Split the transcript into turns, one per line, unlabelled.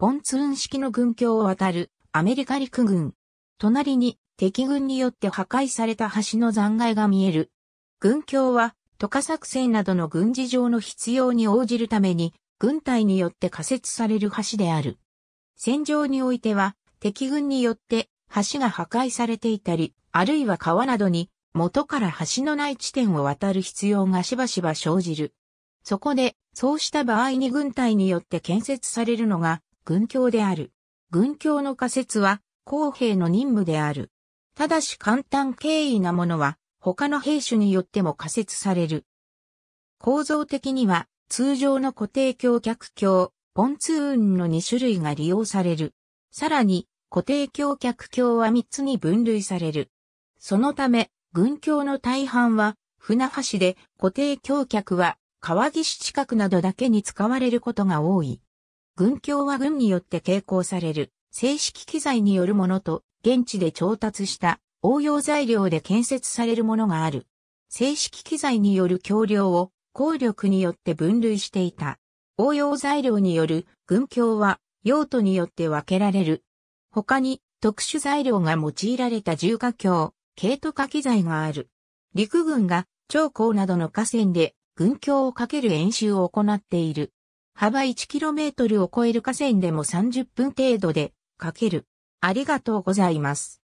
ポンツーン式の軍橋を渡るアメリカ陸軍。隣に敵軍によって
破壊された橋の残骸が見える。軍橋は、渡河作戦などの軍事上の必要に応じるために、軍隊によって仮設される橋である。戦場においては、敵軍によって橋が破壊されていたり、あるいは川などに元から橋のない地点を渡る必要がしばしば生じる。そこで、そうした場合に軍隊によって建設されるのが軍教である。軍教の仮説は、公兵の任務である。ただし簡単経緯なものは、他の兵種によっても仮説される。構造的には、通常の固定橋脚橋、ポンツーンの2種類が利用される。さらに、固定橋脚橋は3つに分類される。そのため、軍橋の大半は、船橋で固定橋脚は、川岸近くなどだけに使われることが多い。軍協は軍によって携行される正式機材によるものと現地で調達した応用材料で建設されるものがある。正式機材による橋梁を効力によって分類していた。応用材料による軍協は用途によって分けられる。他に特殊材料が用いられた重火橋、軽都化機材がある。陸軍が長江などの河川で軍協をかける演習を行っている。幅 1km を超える河川でも30
分程度で、かける。ありがとうございます。